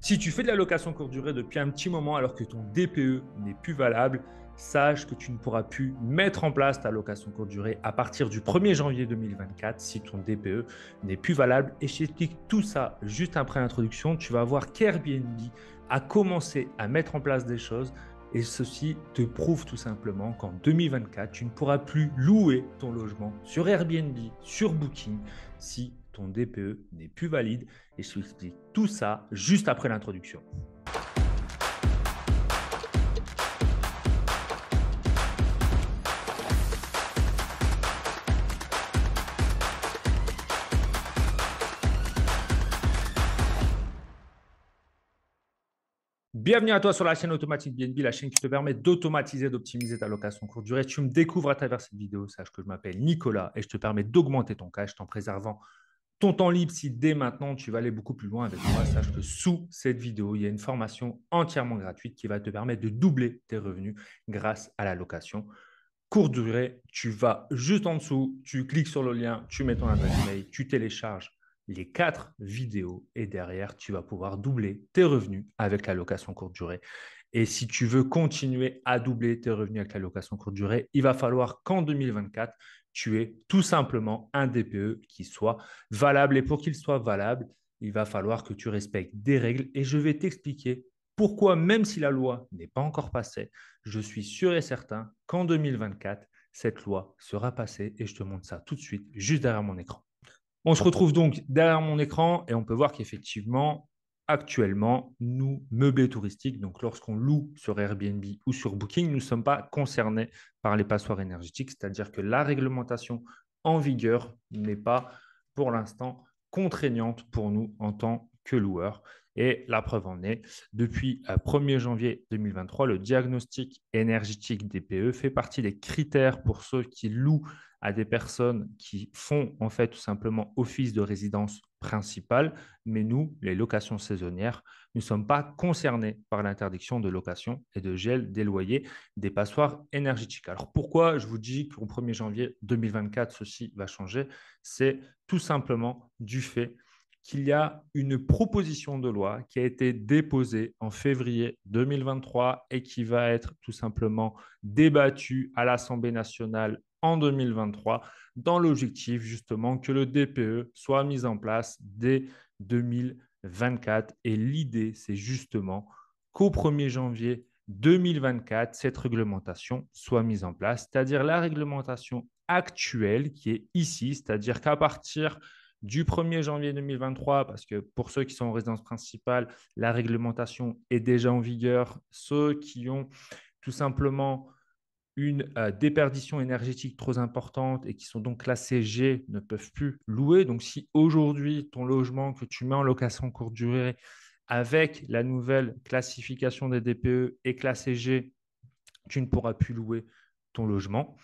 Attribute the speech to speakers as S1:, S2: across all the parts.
S1: Si tu fais de la location courte durée depuis un petit moment alors que ton DPE n'est plus valable, sache que tu ne pourras plus mettre en place ta location courte durée à partir du 1er janvier 2024 si ton DPE n'est plus valable. Et je t'explique tout ça juste après l'introduction. Tu vas voir qu'Airbnb a commencé à mettre en place des choses et ceci te prouve tout simplement qu'en 2024, tu ne pourras plus louer ton logement sur Airbnb, sur Booking, si ton DPE n'est plus valide. Et je t'explique tout ça juste après l'introduction. Bienvenue à toi sur la chaîne Automatique BNB, la chaîne qui te permet d'automatiser, d'optimiser ta location courte durée. Tu me découvres à travers cette vidéo, sache que je m'appelle Nicolas et je te permets d'augmenter ton cash en préservant ton temps libre, si dès maintenant tu vas aller beaucoup plus loin avec moi, sache que sous cette vidéo, il y a une formation entièrement gratuite qui va te permettre de doubler tes revenus grâce à la location. Courte durée, tu vas juste en dessous, tu cliques sur le lien, tu mets ton adresse mail, tu télécharges les quatre vidéos et derrière, tu vas pouvoir doubler tes revenus avec la location courte durée. Et si tu veux continuer à doubler tes revenus avec la location courte durée, il va falloir qu'en 2024, tu es tout simplement un DPE qui soit valable. Et pour qu'il soit valable, il va falloir que tu respectes des règles et je vais t'expliquer pourquoi, même si la loi n'est pas encore passée, je suis sûr et certain qu'en 2024, cette loi sera passée et je te montre ça tout de suite, juste derrière mon écran. On se retrouve donc derrière mon écran et on peut voir qu'effectivement, actuellement, nous, meublés touristiques, donc lorsqu'on loue sur Airbnb ou sur Booking, nous ne sommes pas concernés par les passoires énergétiques, c'est-à-dire que la réglementation en vigueur n'est pas pour l'instant contraignante pour nous en tant que loueurs. Et la preuve en est, depuis 1er euh, janvier 2023, le diagnostic énergétique des PE fait partie des critères pour ceux qui louent à des personnes qui font en fait tout simplement office de résidence principale, mais nous, les locations saisonnières, nous ne sommes pas concernés par l'interdiction de location et de gel des loyers des passoires énergétiques. Alors pourquoi je vous dis qu'au 1er janvier 2024, ceci va changer C'est tout simplement du fait qu'il y a une proposition de loi qui a été déposée en février 2023 et qui va être tout simplement débattue à l'Assemblée nationale en 2023 dans l'objectif justement que le DPE soit mis en place dès 2024. Et l'idée, c'est justement qu'au 1er janvier 2024, cette réglementation soit mise en place, c'est-à-dire la réglementation actuelle qui est ici, c'est-à-dire qu'à partir du 1er janvier 2023, parce que pour ceux qui sont en résidence principale, la réglementation est déjà en vigueur. Ceux qui ont tout simplement une euh, déperdition énergétique trop importante et qui sont donc classés G ne peuvent plus louer. Donc si aujourd'hui ton logement que tu mets en location courte durée avec la nouvelle classification des DPE est classé G, tu ne pourras plus louer ton logement.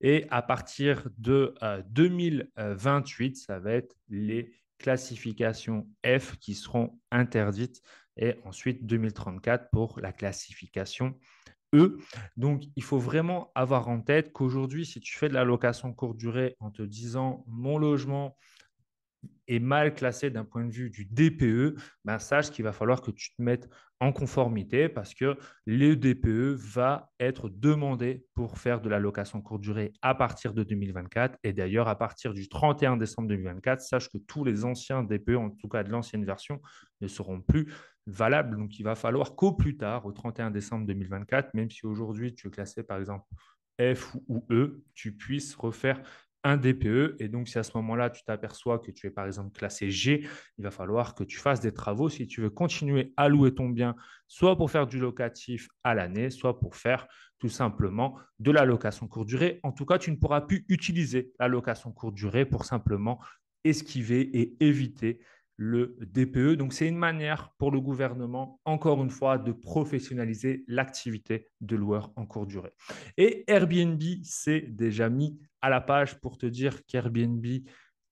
S1: Et à partir de 2028, euh, ça va être les classifications F qui seront interdites et ensuite 2034 pour la classification E. Donc, il faut vraiment avoir en tête qu'aujourd'hui, si tu fais de la location courte durée en te disant mon logement, est mal classé d'un point de vue du DPE, ben, sache qu'il va falloir que tu te mettes en conformité parce que le DPE va être demandé pour faire de la location courte durée à partir de 2024. Et d'ailleurs, à partir du 31 décembre 2024, sache que tous les anciens DPE, en tout cas de l'ancienne version, ne seront plus valables. Donc, il va falloir qu'au plus tard, au 31 décembre 2024, même si aujourd'hui tu es classé par exemple F ou E, tu puisses refaire un DPE. Et donc, si à ce moment-là, tu t'aperçois que tu es par exemple classé G, il va falloir que tu fasses des travaux si tu veux continuer à louer ton bien, soit pour faire du locatif à l'année, soit pour faire tout simplement de la location courte durée. En tout cas, tu ne pourras plus utiliser la location courte durée pour simplement esquiver et éviter le DPE. Donc, c'est une manière pour le gouvernement, encore une fois, de professionnaliser l'activité de loueur en courte durée. Et Airbnb s'est déjà mis à la page pour te dire qu'Airbnb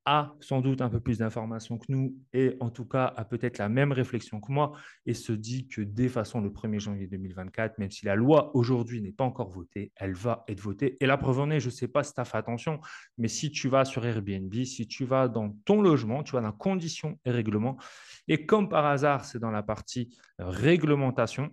S1: a sans doute un peu plus d'informations que nous et en tout cas a peut-être la même réflexion que moi et se dit que dès façon le 1er janvier 2024, même si la loi aujourd'hui n'est pas encore votée, elle va être votée. Et la preuve en est, je ne sais pas si tu as fait attention, mais si tu vas sur Airbnb, si tu vas dans ton logement, tu vas dans conditions et règlements. Et comme par hasard, c'est dans la partie réglementation.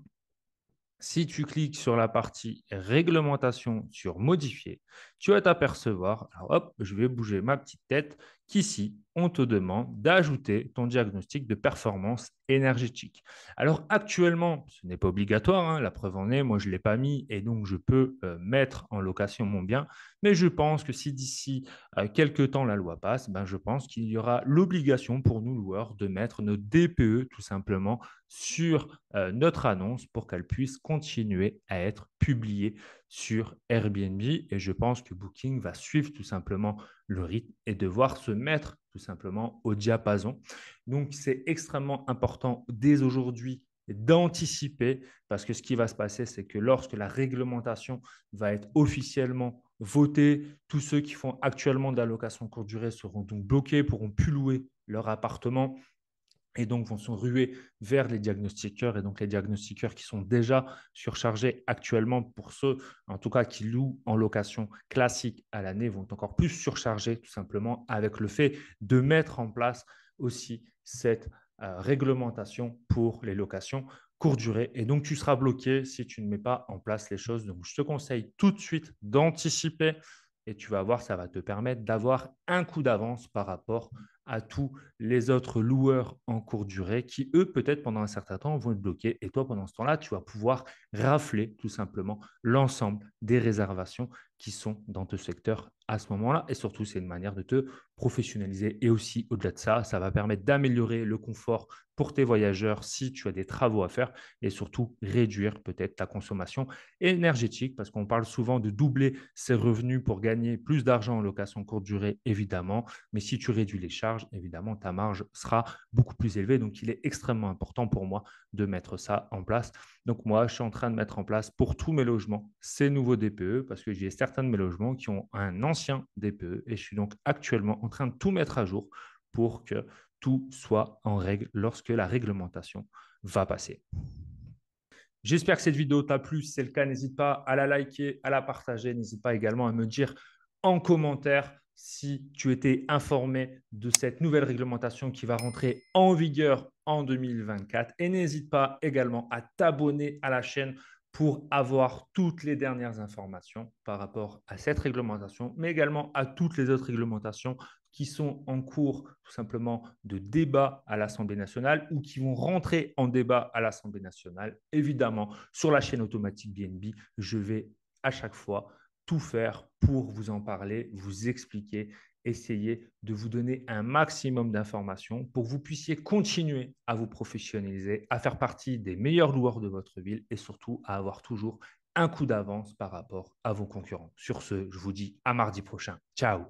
S1: Si tu cliques sur la partie réglementation sur modifier, tu vas t'apercevoir, hop, je vais bouger ma petite tête, qu'ici, on te demande d'ajouter ton diagnostic de performance énergétique. Alors actuellement, ce n'est pas obligatoire, hein, la preuve en est, moi je ne l'ai pas mis et donc je peux euh, mettre en location mon bien, mais je pense que si d'ici euh, quelques temps la loi passe, ben, je pense qu'il y aura l'obligation pour nous loueurs de mettre nos DPE tout simplement sur euh, notre annonce pour qu'elle puisse continuer à être publiée sur Airbnb et je pense que Booking va suivre tout simplement le rythme est devoir se mettre tout simplement au diapason. Donc c'est extrêmement important dès aujourd'hui d'anticiper parce que ce qui va se passer, c'est que lorsque la réglementation va être officiellement votée, tous ceux qui font actuellement de la courte durée seront donc bloqués, pourront plus louer leur appartement et donc vont se ruer vers les diagnostiqueurs et donc les diagnostiqueurs qui sont déjà surchargés actuellement pour ceux en tout cas qui louent en location classique à l'année vont encore plus surcharger tout simplement avec le fait de mettre en place aussi cette euh, réglementation pour les locations courtes durée et donc tu seras bloqué si tu ne mets pas en place les choses donc je te conseille tout de suite d'anticiper et tu vas voir ça va te permettre d'avoir un coup d'avance par rapport à tous les autres loueurs en cours durée qui, eux, peut-être pendant un certain temps, vont être bloqués. Et toi, pendant ce temps-là, tu vas pouvoir rafler tout simplement l'ensemble des réservations qui sont dans ce secteur à ce moment-là. Et surtout, c'est une manière de te professionnaliser. Et aussi, au-delà de ça, ça va permettre d'améliorer le confort pour tes voyageurs si tu as des travaux à faire et surtout réduire peut-être ta consommation énergétique parce qu'on parle souvent de doubler ses revenus pour gagner plus d'argent en location courte durée, évidemment. Mais si tu réduis les charges, évidemment, ta marge sera beaucoup plus élevée. Donc, il est extrêmement important pour moi de mettre ça en place. Donc, moi, je suis en train de mettre en place pour tous mes logements ces nouveaux DPE parce que j'ai certes de mes logements qui ont un ancien DPE et je suis donc actuellement en train de tout mettre à jour pour que tout soit en règle lorsque la réglementation va passer. J'espère que cette vidéo t'a plu. Si c'est le cas, n'hésite pas à la liker, à la partager. N'hésite pas également à me dire en commentaire si tu étais informé de cette nouvelle réglementation qui va rentrer en vigueur en 2024. Et n'hésite pas également à t'abonner à la chaîne pour avoir toutes les dernières informations par rapport à cette réglementation, mais également à toutes les autres réglementations qui sont en cours tout simplement de débat à l'Assemblée nationale ou qui vont rentrer en débat à l'Assemblée nationale. Évidemment, sur la chaîne automatique BNB, je vais à chaque fois tout faire pour vous en parler, vous expliquer, essayer de vous donner un maximum d'informations pour que vous puissiez continuer à vous professionnaliser, à faire partie des meilleurs loueurs de votre ville et surtout à avoir toujours un coup d'avance par rapport à vos concurrents. Sur ce, je vous dis à mardi prochain. Ciao